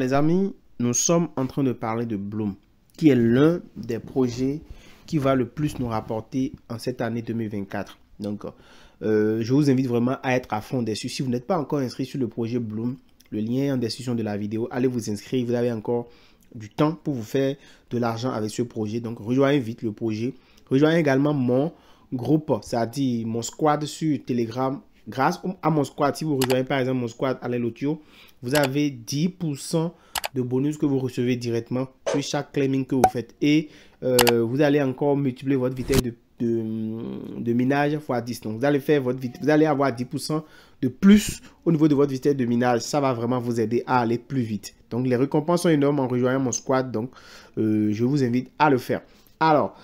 Les amis, nous sommes en train de parler de Bloom, qui est l'un des projets qui va le plus nous rapporter en cette année 2024. Donc, euh, je vous invite vraiment à être à fond dessus. Si vous n'êtes pas encore inscrit sur le projet Bloom, le lien est en description de la vidéo. Allez vous inscrire, vous avez encore du temps pour vous faire de l'argent avec ce projet. Donc, rejoignez vite le projet. Rejoignez également mon groupe, c'est-à-dire mon squad sur Telegram. Grâce à mon squad, si vous rejoignez par exemple mon squad à Lotio, vous avez 10% de bonus que vous recevez directement sur chaque claiming que vous faites. Et euh, vous allez encore multiplier votre vitesse de, de, hum, minage fois 10. Donc, vous allez, faire votre, vous allez avoir 10% de plus au niveau de votre vitesse de minage. Ça va vraiment vous aider à aller plus vite. Donc, les récompenses sont énormes en rejoignant mon squad. Donc, euh, je vous invite à le faire. Alors,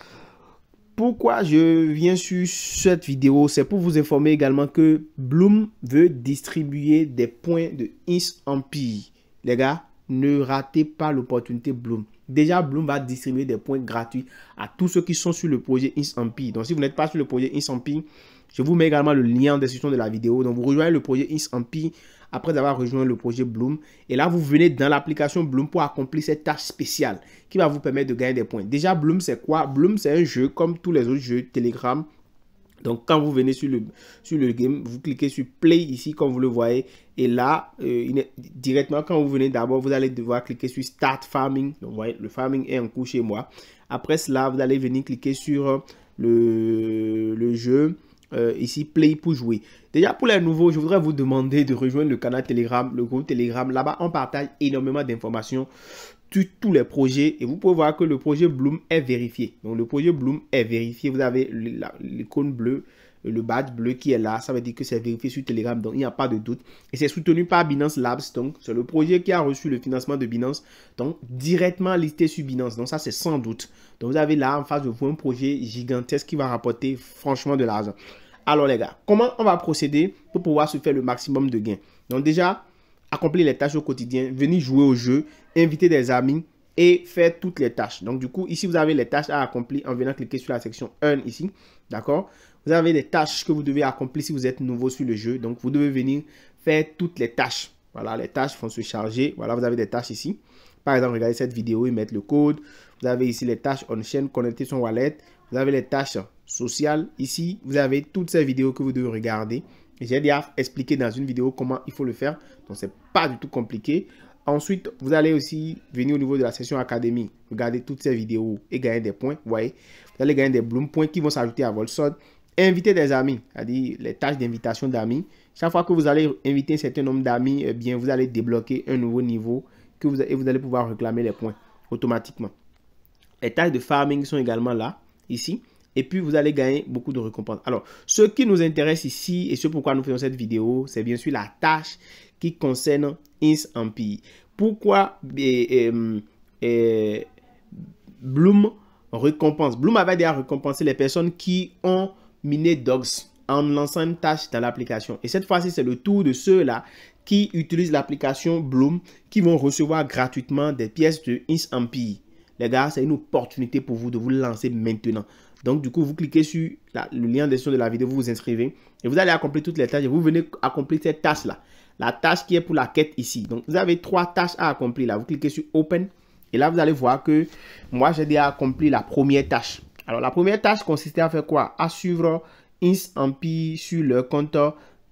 pourquoi je viens sur cette vidéo, c'est pour vous informer également que Bloom veut distribuer des points de Ins Empire. Les gars, ne ratez pas l'opportunité Bloom. Déjà, Bloom va distribuer des points gratuits à tous ceux qui sont sur le projet Ins Empire. Donc, si vous n'êtes pas sur le projet Ins Empire, je vous mets également le lien en description de la vidéo. Donc, vous rejoignez le projet Ins Empire après avoir rejoint le projet Bloom. Et là, vous venez dans l'application Bloom pour accomplir cette tâche spéciale qui va vous permettre de gagner des points. Déjà, Bloom, c'est quoi Bloom, c'est un jeu comme tous les autres jeux Telegram. Donc, quand vous venez sur le, sur le game, vous cliquez sur Play ici, comme vous le voyez. Et là, euh, directement, quand vous venez d'abord, vous allez devoir cliquer sur Start Farming. Donc, vous voyez, le farming est en cours chez moi. Après cela, vous allez venir cliquer sur euh, le, le jeu. Euh, ici Play pour jouer. Déjà pour les nouveaux, je voudrais vous demander de rejoindre le canal Telegram, le groupe Telegram. Là-bas, on partage énormément d'informations sur tous les projets et vous pouvez voir que le projet Bloom est vérifié. Donc le projet Bloom est vérifié. Vous avez l'icône bleue le badge bleu qui est là. Ça veut dire que c'est vérifié sur Telegram, donc il n'y a pas de doute. Et c'est soutenu par Binance Labs, donc c'est le projet qui a reçu le financement de Binance, donc directement listé sur Binance. Donc ça, c'est sans doute. Donc vous avez là en face de vous un projet gigantesque qui va rapporter franchement de l'argent. Alors les gars, comment on va procéder pour pouvoir se faire le maximum de gains Donc déjà, accomplir les tâches au quotidien, venir jouer au jeu, inviter des amis et faire toutes les tâches. Donc du coup, ici, vous avez les tâches à accomplir en venant cliquer sur la section Earn ici. D'accord vous avez des tâches que vous devez accomplir si vous êtes nouveau sur le jeu. Donc, vous devez venir faire toutes les tâches. Voilà, les tâches vont se charger. Voilà, vous avez des tâches ici. Par exemple, regardez cette vidéo et mettre le code. Vous avez ici les tâches on chaîne connecter son wallet. Vous avez les tâches sociales. Ici, vous avez toutes ces vidéos que vous devez regarder. J'ai déjà expliqué dans une vidéo comment il faut le faire. Donc, c'est pas du tout compliqué. Ensuite, vous allez aussi venir au niveau de la session académie, regarder toutes ces vidéos et gagner des points. Vous voyez, vous allez gagner des bloom points qui vont s'ajouter à votre solde. Inviter des amis, c'est-à-dire les tâches d'invitation d'amis. Chaque fois que vous allez inviter un certain nombre d'amis, eh bien, vous allez débloquer un nouveau niveau et vous allez pouvoir réclamer les points automatiquement. Les tâches de farming sont également là, ici. Et puis, vous allez gagner beaucoup de récompenses. Alors, ce qui nous intéresse ici et ce pourquoi nous faisons cette vidéo, c'est bien sûr la tâche qui concerne Ins Empire. Pourquoi eh, eh, Bloom récompense Bloom avait déjà récompensé les personnes qui ont dogs en lançant une tâche dans l'application. Et cette fois-ci, c'est le tour de ceux-là qui utilisent l'application Bloom qui vont recevoir gratuitement des pièces de ins empire Les gars, c'est une opportunité pour vous de vous lancer maintenant. Donc, du coup, vous cliquez sur le lien description de la vidéo, vous vous inscrivez et vous allez accomplir toutes les tâches et vous venez accomplir cette tâche-là. La tâche qui est pour la quête ici. Donc, vous avez trois tâches à accomplir là. Vous cliquez sur Open et là, vous allez voir que moi, j'ai déjà accompli la première tâche. Alors, la première tâche consistait à faire quoi À suivre INS Ampi sur le compte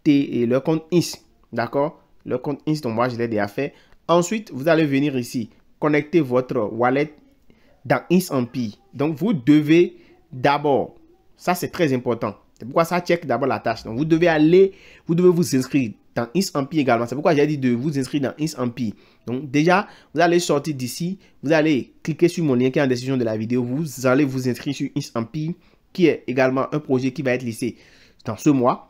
T et le compte INS. D'accord Le compte INS, donc moi, je l'ai déjà fait. Ensuite, vous allez venir ici, connecter votre wallet dans INS Ampi. Donc, vous devez d'abord, ça c'est très important. C'est pourquoi ça check d'abord la tâche. Donc, vous devez aller, vous devez vous inscrire dans Is également. C'est pourquoi j'ai dit de vous inscrire dans Is Donc déjà, vous allez sortir d'ici, vous allez cliquer sur mon lien qui est en description de la vidéo. Vous allez vous inscrire sur Is qui est également un projet qui va être lissé dans ce mois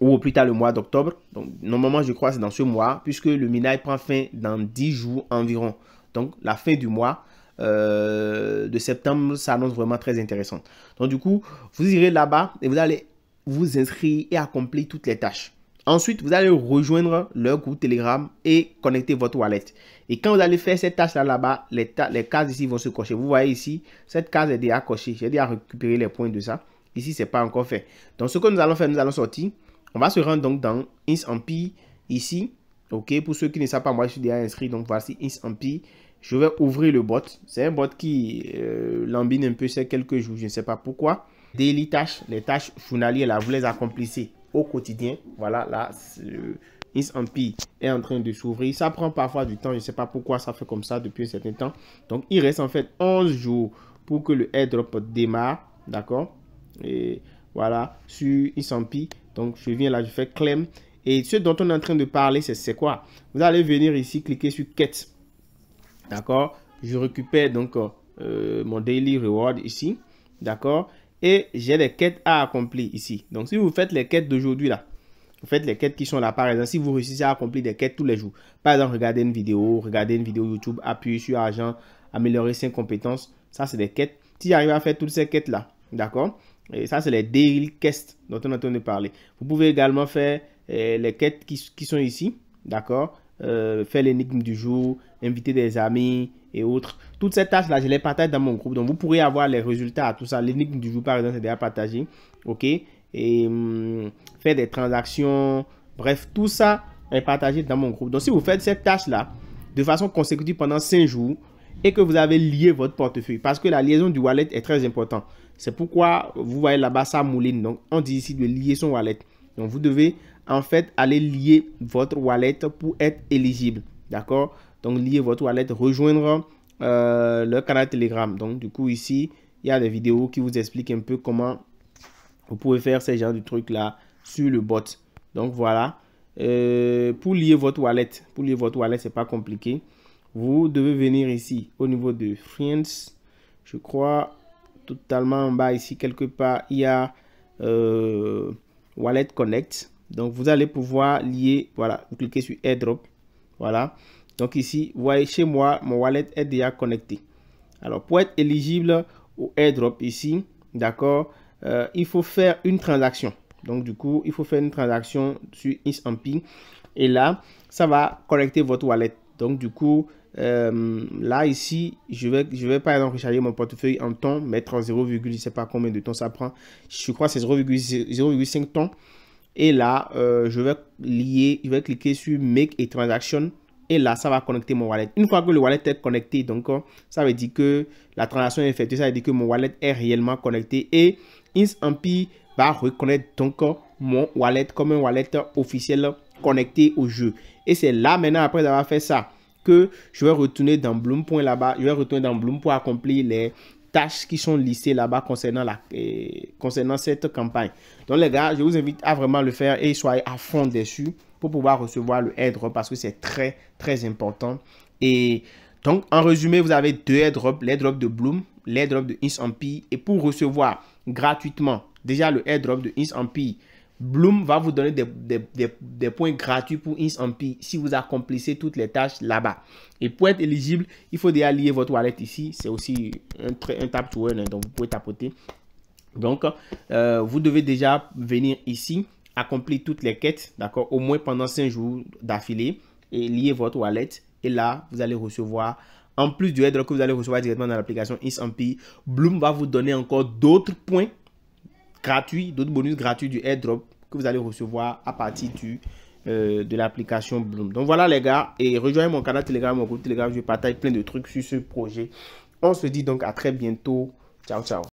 ou au plus tard le mois d'octobre. Donc normalement, je crois c'est dans ce mois, puisque le Minai prend fin dans 10 jours environ. Donc la fin du mois, euh, de septembre s'annonce vraiment très intéressante. Donc du coup, vous irez là-bas et vous allez vous inscrire et accomplir toutes les tâches. Ensuite, vous allez rejoindre leur groupe Telegram et connecter votre wallet. Et quand vous allez faire cette tâche-là là-bas, les, cases ici vont se cocher. Vous voyez ici, cette case est déjà cochée. J'ai déjà récupéré les points de ça. Ici, ce n'est pas encore fait. Donc, ce que nous allons faire, nous allons sortir. On va se rendre donc dans Ins ici. OK, pour ceux qui ne savent pas, moi, je suis déjà inscrit. Donc, voici Ins Je vais ouvrir le bot. C'est un bot qui euh, lambine un peu ces quelques jours. Je ne sais pas pourquoi. Daily tâches, les tâches journalières, là, vous les accomplissez quotidien. Voilà, là, euh, Is Empire est en train de s'ouvrir. Ça prend parfois du temps. Je sais pas pourquoi ça fait comme ça depuis un certain temps. Donc, il reste en fait 11 jours pour que le airdrop démarre. D'accord Et voilà, sur Isampi. Donc, je viens là, je fais claim. Et ce dont on est en train de parler, c'est quoi Vous allez venir ici, cliquer sur quête. D'accord Je récupère donc euh, mon daily reward ici. D'accord et j'ai des quêtes à accomplir ici. Donc, si vous faites les quêtes d'aujourd'hui là, vous faites les quêtes qui sont là. Par exemple, si vous réussissez à accomplir des quêtes tous les jours, par exemple, regarder une vidéo, regardez une vidéo YouTube, appuyer sur argent, améliorer ses compétences, ça c'est des quêtes. Si j'arrive à faire toutes ces quêtes là, d'accord Et ça, c'est les daily quêtes dont on a entendu parler. Vous pouvez également faire eh, les quêtes qui, sont ici, d'accord euh, Faire l'énigme du jour, inviter des amis, et autres. Toutes ces tâches-là, je les partage dans mon groupe. Donc, vous pourrez avoir les résultats à tout ça. L'énigme du jour, par exemple, c'est déjà partagé. OK Et hum, faire des transactions. Bref, tout ça est partagé dans mon groupe. Donc, si vous faites cette tâche-là de façon consécutive pendant cinq jours et que vous avez lié votre portefeuille, parce que la liaison du wallet est très important C'est pourquoi vous voyez là-bas ça mouline. Donc, on dit ici de lier son wallet. Donc, vous devez en fait aller lier votre wallet pour être éligible. D'accord donc lier votre wallet, rejoindre euh, le canal Telegram. Donc du coup ici, il y a des vidéos qui vous expliquent un peu comment vous pouvez faire ces genres de trucs là sur le bot. Donc voilà, euh, pour lier votre wallet, pour lier votre wallet, c'est pas compliqué. Vous devez venir ici au niveau de Friends, je crois totalement en bas ici quelque part, il y a euh, Wallet Connect. Donc vous allez pouvoir lier, voilà, vous cliquez sur AirDrop, voilà. Donc ici, vous voyez chez moi, mon wallet est déjà connecté. Alors pour être éligible au airdrop ici, d'accord, euh, il faut faire une transaction. Donc du coup, il faut faire une transaction sur Instamping. Et là, ça va connecter votre wallet. Donc du coup, euh, là ici, je vais, je vais par exemple recharger mon portefeuille en temps, mettre en 0, je ne sais pas combien de temps ça prend. Je crois que c'est 0,5 temps. Et là, euh, je vais lier, je vais cliquer sur Make a Transaction et là, ça va connecter mon wallet. Une fois que le wallet est connecté, donc euh, ça veut dire que la transaction est faite. ça veut dire que mon wallet est réellement connecté et InsMP va reconnaître donc euh, mon wallet comme un wallet officiel connecté au jeu. Et c'est là maintenant, après avoir fait ça, que je vais retourner dans Bloom Point là-bas. Je vais retourner dans Bloom pour accomplir les tâches qui sont listées là-bas concernant, la, euh, concernant cette campagne. Donc les gars, je vous invite à vraiment le faire et soyez à fond dessus pour pouvoir recevoir le airdrop parce que c'est très, très important. Et donc, en résumé, vous avez deux airdrops, l'airdrop de Bloom, l'airdrop de InSampi. Et pour recevoir gratuitement déjà le airdrop de InSampi, Bloom va vous donner des, points gratuits pour InSampi si vous accomplissez toutes les tâches là-bas. Et pour être éligible, il faut déjà lier votre wallet ici. C'est aussi un, un tap to earn, hein, donc vous pouvez tapoter. Donc, euh, vous devez déjà venir ici accompli toutes les quêtes, d'accord, au moins pendant 5 jours d'affilée et lier votre wallet. Et là, vous allez recevoir, en plus du airdrop que vous allez recevoir directement dans l'application Isampy, Bloom va vous donner encore d'autres points gratuits, d'autres bonus gratuits du airdrop que vous allez recevoir à partir du euh, de l'application Bloom. Donc voilà les gars, et rejoignez mon canal Telegram, mon groupe Telegram, je partage plein de trucs sur ce projet. On se dit donc à très bientôt. Ciao, ciao.